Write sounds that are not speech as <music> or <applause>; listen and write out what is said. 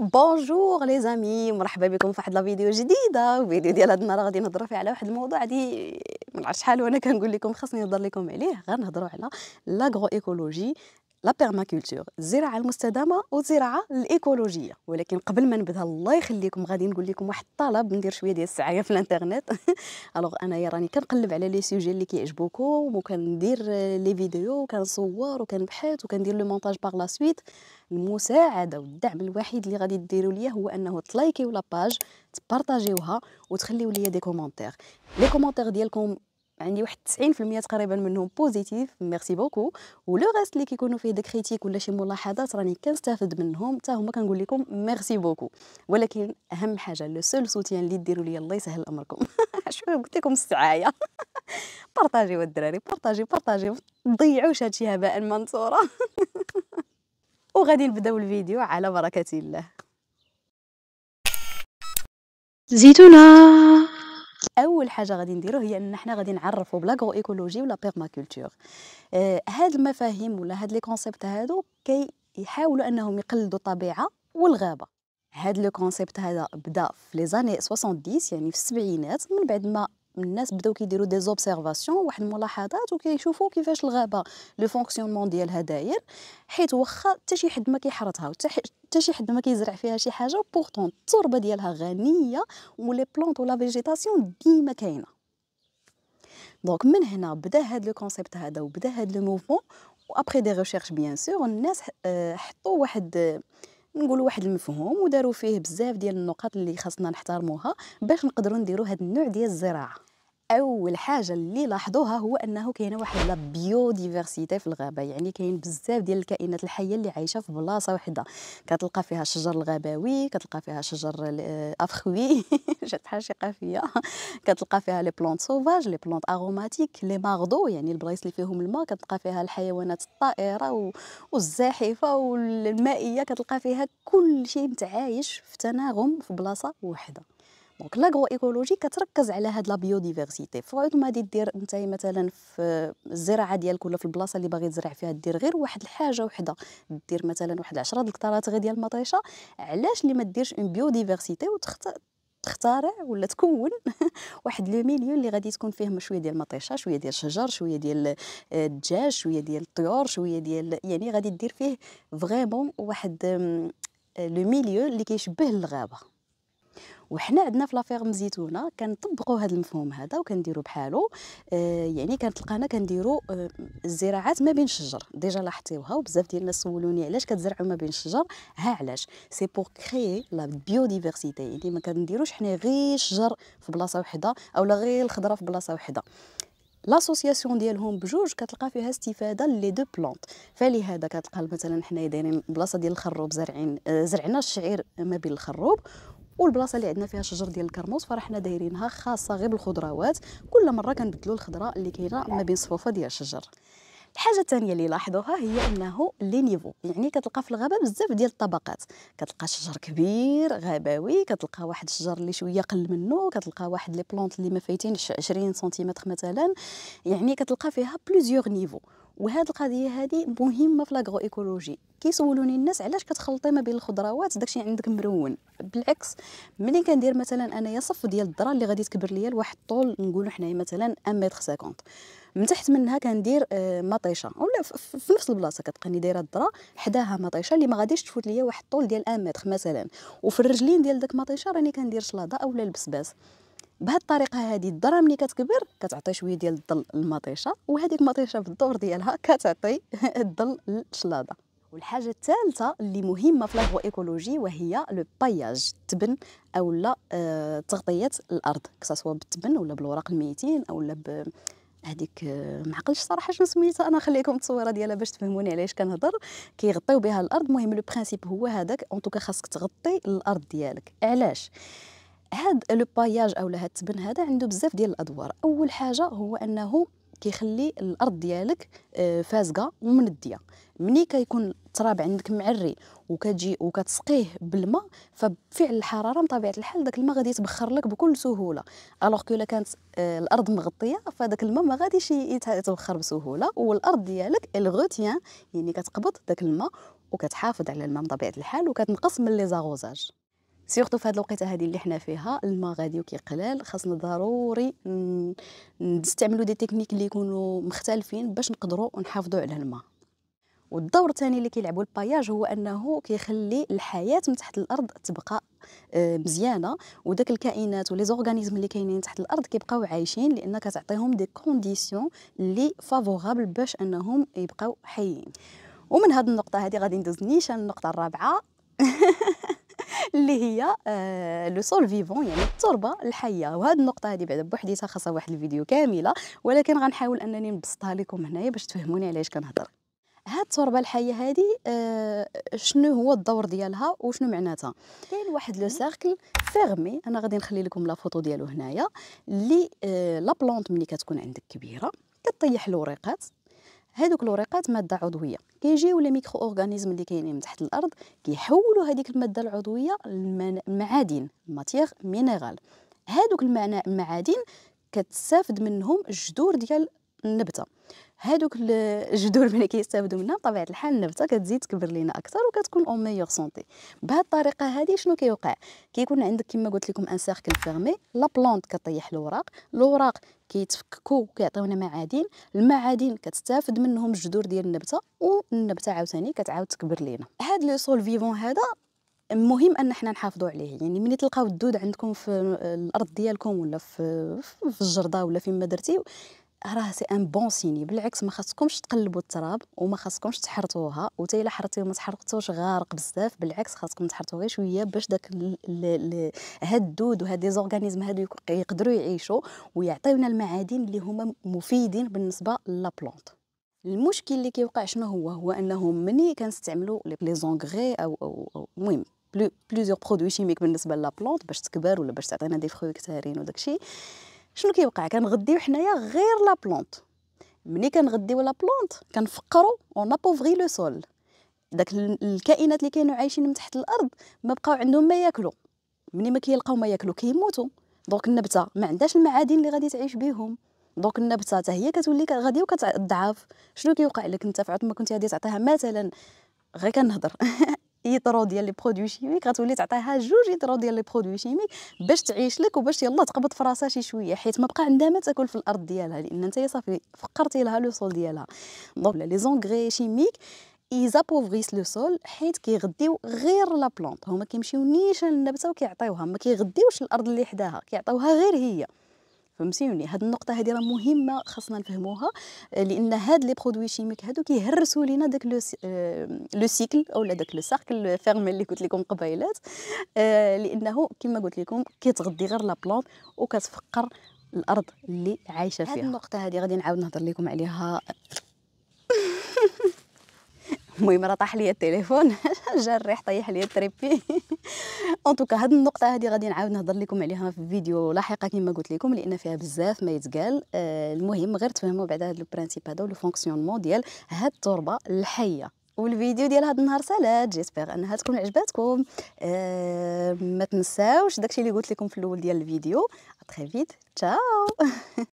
بونجور لي زامي مرحبا بكم في واحد لا فيديو جديده الفيديو ديال هاد النهار غادي نهضروا فيه على واحد الموضوع دي ما عرفتش شحال وانا كنقول لكم خاصني نهضر لكم عليه غنهضروا على لاغرو ايكولوجي لا بيرماكولتور الزراعه المستدامه والزراعه الايكولوجيه ولكن قبل ما نبدا الله يخليكم غادي نقول لكم واحد الطلب ندير شويه ديال السعايه في الانترنت الوغ <laughs> انايا راني كنقلب على لي سوجي اللي كيعجبوكم وكندير لي فيديو وكنصور وكنبحث وكندير لو مونتاج باغ لا سويت المساعده والدعم الوحيد اللي غادي ديروا ليا هو انه تلايكيو لا باج تبارطاجيوها وتخليوا ليا دي كومونتير لي كومونتير ديالكم عندي واحد 90% تقريبا منهم بوزيتيف ميرسي بوكو ولو غاست اللي كيكونوا فيه داك كريتيك ولا شي ملاحظات راني كنستافد منهم حتى هما كنقول لكم ميرسي بوكو ولكن اهم حاجه لو سول سوتيان اللي ديروا لي الله يسهل امركم <laughs> شو قلت لكم السعايه <laughs> بارطاجيو الدراري بارطاجيو بارطاجيو ضيعوش هادشي هباء منصوره <laughs> وغادي نبداو الفيديو على بركه الله زيتونا اول حاجه غادي نديرو هي ان حنا غادي نعرفو بلاغرو ايكولوجي ولا بيرماكولتور آه، هاد المفاهيم ولا هاد لي كونسيبت هادو كي يحاولوا انهم يقلدوا الطبيعه والغابه هاد لو كونسيبت هذا بدا في لي زاني 70 يعني في السبعينات من بعد ما الناس بداو كيديروا دي زوبسيرفاسيون واحد الملاحظات وكيشوفوا كيفاش الغابه لو فونكسيونمون ديالها داير حيت واخا حتى شي حد ما كيحرطها حتى شي حد ما كيزرع فيها شي حاجه بورتون التربه ديالها غنيه ولي بلونط ولا فيجيتاسيون ديما كاينه دونك من هنا بدا هاد لو كونسيبت هذا وبدا هاد لو موفمون وابري دي ريشيرش بيان سور الناس آه، حطوا واحد نقولوا واحد المفهوم وداروا فيه بزاف ديال النقاط اللي خاصنا نحترموها باش نقدروا نديروا هذا النوع ديال الزراعه اول حاجه اللي لاحظوها هو انه كاينه واحد لا بيوديفرسيتي في الغابه يعني كاين بزاف ديال الكائنات الحيه اللي عايشه في بلاصه وحده كتلقى فيها الشجر الغابوي كتلقى فيها شجر <hesitation> افخوي <laughs> جات بحال شي قافيه كتلقى فيها لي بلونت سوفاج لي بلونت اروماتيك لي ماغدو يعني البلايص اللي فيهم الماء كتلقى فيها الحيوانات الطائره و... والزاحفه والمائيه كتلقى فيها كل شيء متعايش في تناغم في بلاصه وحده دونك لاغرو ايكولوجي كتركز على هاد لا بيوديفيرسيتي فعود ما دي دير انت مثلا في الزراعه ديالك ولا في البلاصه اللي باغي تزرع فيها دير غير واحد الحاجه وحده دير مثلا واحد 10 الكتارات غير ديال المطيشه علاش اللي ما ديرش اون بيوديفيرسيتي وتخترع ولا تكون واحد لو ميليو اللي غادي تكون فيه شويه ديال المطيشه شويه ديال الشجر شويه ديال الدجاج شويه ديال الطيور شويه ديال يعني غادي دير فيه فريمون واحد لو ميليو اللي كيشبه الغابه وحنا عندنا في لافير مزيتونه كنطبقوا هذا المفهوم هذا وكنديروا بحالو آه، يعني كنتلقانا كنديروا آه، الزراعات ما بين الشجر ديجا لاحظتوها وبزاف ديال الناس سولوني علاش كتزرعوا ما بين الشجر ها علاش سي بور كري لا بيوديفيرسيتي يعني ما كنديروش حنا غير الشجر في بلاصه وحده اولا غير الخضره في بلاصه وحده لاسوسياسيون ديالهم بجوج كتلقى فيها استفاده لي دو بلونت فلهذا كتلقى مثلا حنايا دايرين بلاصه ديال الخروب زرعين آه، زرعنا الشعير ما بين الخروب والبلاصه اللي عندنا فيها شجر ديال الكرموس فرحنا دايرينها خاصه غير بالخضروات كل مره كنبدلوا الخضره اللي كاينه ما بين صفوفه ديال الشجر الحاجه الثانيه اللي لاحظوها هي انه لي نيفو يعني كتلقى في الغابه بزاف ديال الطبقات كتلقى شجر كبير غابوي كتلقى واحد الشجر اللي شويه قل منه كتلقى واحد لي بلونت اللي ما فايتينش 20 سنتيمتر مثلا يعني كتلقى فيها بليزيوغ نيفو وهاد القضيه هذه مهمه في لاغرو ايكولوجي كيسولوني الناس علاش كتخلطي ما بين الخضروات داكشي عندك مرون بالعكس ملي كندير مثلا انايا صف ديال الذره اللي غادي تكبر ليا لواحد الطول نقولوا حنايا مثلا 1 متر 50 من تحت منها كندير آه، مطيشه ولا في نفس البلاصه كتبقاني دايره الذره حداها مطيشه اللي ما غاديش تفوت ليا واحد الطول ديال 1 متر مثلا وفي الرجلين ديال داك مطيشه راني كندير شلاضه اولا البسباس بهذه الطريقه هذه الذره ملي كتكبر كتعطي شويه ديال الظل للمطيشه وهذه المطيشه بالدور ديالها <laughs> كتعطي <laughs> الظل للشلاضه والحاجه الثالثه اللي مهمه في لاغرو ايكولوجي وهي لو باياج التبن اولا آه تغطيه الارض كساسوا بالتبن ولا بالوراق الميتين اولا ب هذيك آه، ما عقلتش صراحه شنو سميتها انا خليكم التصويره ديالها باش تفهموني علاش كنهضر كيغطيو بها الارض المهم لو برينسيپ هو هذاك اون توكا خاصك تغطي الارض ديالك علاش هاد لو باياج او هاد التبن هذا عنده بزاف ديال الادوار اول حاجه هو انه كيخلي الارض ديالك آه، فازقه ومنديه ملي كيكون التراب عندك معري وكتجي وكتسقيه بالماء فبفعل الحراره بطبيعه الحال داك الماء غادي يتبخر لك بكل سهوله الوغ كو كانت آه، الارض مغطيه فداك الماء ما غاديش يتبخر بسهوله والارض ديالك الغوتيان يعني كتقبض داك الماء وكتحافظ على الماء بطبيعه الحال وكتنقص من لي زاغوزاج سيغتو في هاد الوقيته هادي اللي حنا فيها الماء غادي وكيقلال خاصنا ضروري نستعملوا دي تكنيك اللي يكونوا مختلفين باش نقدروا نحافظوا على الماء والدور الثاني اللي كيلعبوا الباياج هو انه كيخلي الحياه من تحت الارض تبقى آه، مزيانه وداك الكائنات ولي زورغانيزم اللي كاينين تحت الارض كيبقاو عايشين لان كتعطيهم دي كونديسيون لي فافورابل باش انهم يبقاو حيين ومن هاد النقطه هذه غادي ندوز نيشان النقطه الرابعه <laughs> اللي هي آه، لو سول فيفون يعني التربه الحيه وهذه النقطه هذه بعدا بوحديتها خاصها واحد الفيديو كامله ولكن غنحاول انني نبسطها لكم هنايا باش تفهموني علاش كنهضر هاد التربه الحيه هذه آه شنو هو الدور ديالها وشنو معناتها كاين واحد لو سيركل فيرمي انا غادي نخلي لكم لا فوتو ديالو هنايا اللي آه لا بلونط ملي كتكون عندك كبيره كطيح الوريقات هذوك الوريقات ماده عضويه كيجيو لي ميكرو اورغانيزم اللي كاينين تحت الارض كيحولوا هذيك الماده العضويه لمعادن ماتيغ مينيرال هذوك المعادن كتستافد منهم الجذور ديال النبته هادوك الجذور ملي كيستافدوا منها بطبيعه الحال النبته كتزيد تكبر لينا اكثر وكتكون اون ميور سونتي بهاد الطريقه هادي شنو كيوقع كيكون عندك كما قلت لكم ان سيركل فيرمي لا بلونت كطيح الوراق الوراق كيتفككوا وكيعطيونا معادن المعادن كتستافد منهم الجذور ديال النبته والنبته عاوتاني كتعاود تكبر لينا هاد لو سول فيفون هذا مهم ان حنا نحافظوا عليه يعني ملي تلقاو الدود عندكم في الارض ديالكم ولا في, في الجرده ولا ما درتي راه سي ان بون سيني بالعكس ما خاصكمش تقلبوا التراب وما خاصكمش تحرطوها وتا الا حرطيه ما تحرقتوش غارق بزاف بالعكس خاصكم تحرطوا غير شويه باش داك هاد الدود وهاد لي زورغانيزم هادو يقدروا يعيشوا ويعطيونا المعادن اللي هما مفيدين بالنسبه لا المشكل اللي كيوقع شنو هو هو انه ملي كنستعملوا لي زونغري او او المهم بلوزيغ برودوي شيميك بالنسبه لا باش تكبر ولا باش تعطينا دي فخوي كثارين وداكشي شنو كيوقع كنغديو حنايا غير لا بلونط ملي كنغديو لا بلونط كنفقرو اون ابوفغي لو سول داك الكائنات اللي كانوا عايشين من تحت الارض ما بقاو عندهم ما ياكلوا ملي ما كيلقاو ما ياكلوا كيموتوا دونك النبته ما عندهاش المعادن اللي غادي تعيش بهم دونك النبته حتى هي كتولي غادي وكتضعف شنو كيوقع لك انت فعاد ما كنتي غادي تعطيها مثلا غير كنهضر <laughs> يطرو ديال لي برودوي شيميك غتولي تعطيها جوج يطرو ديال لي برودوي شيميك باش تعيش لك وباش يلا تقبض في راسها شي شويه حيت ما بقى عندها ما تاكل في الارض ديالها لان انت صافي فقرتي لها لو سول ديالها دونك لي زونغري شيميك ايزابوفغيس لو سول حيت كيغديو غير لا بلونط هما كيمشيو نيشان النبته وكيعطيوها ما كيغديوش الارض اللي حداها كيعطيوها غير هي فهمتيني هاد النقطه هادي راه مهمه خاصنا نفهموها آه، لان هاد لي برودوي شيميك هادو كيهرسوا لينا داك لو آه، سيكل اولا داك لو سيركل فيرمي اللي قلت لكم قبيلات آه، لانه كما قلت لكم كيتغذي غير لا بلونت وكتفقر الارض اللي عايشه فيها هاد النقطه هادي غادي نعاود نهضر لكم عليها <laughs> المهم راه طاح ليا التليفون <laughs> جا الريح طيح ليا التريبي اون توكا هاد النقطه هادي غادي نعاود نهضر لكم عليها في فيديو لاحقه كما قلت لكم لان فيها بزاف ما يتقال آه، المهم غير تفهموا بعدا هاد لو برينسيپ هذا ولو فونكسيونمون ديال هاد التربه الحيه والفيديو ديال هاد النهار سالات جيسبيغ انها تكون عجباتكم آه، ما تنساوش داكشي اللي قلت لكم في الاول ديال الفيديو تري فيت تشاو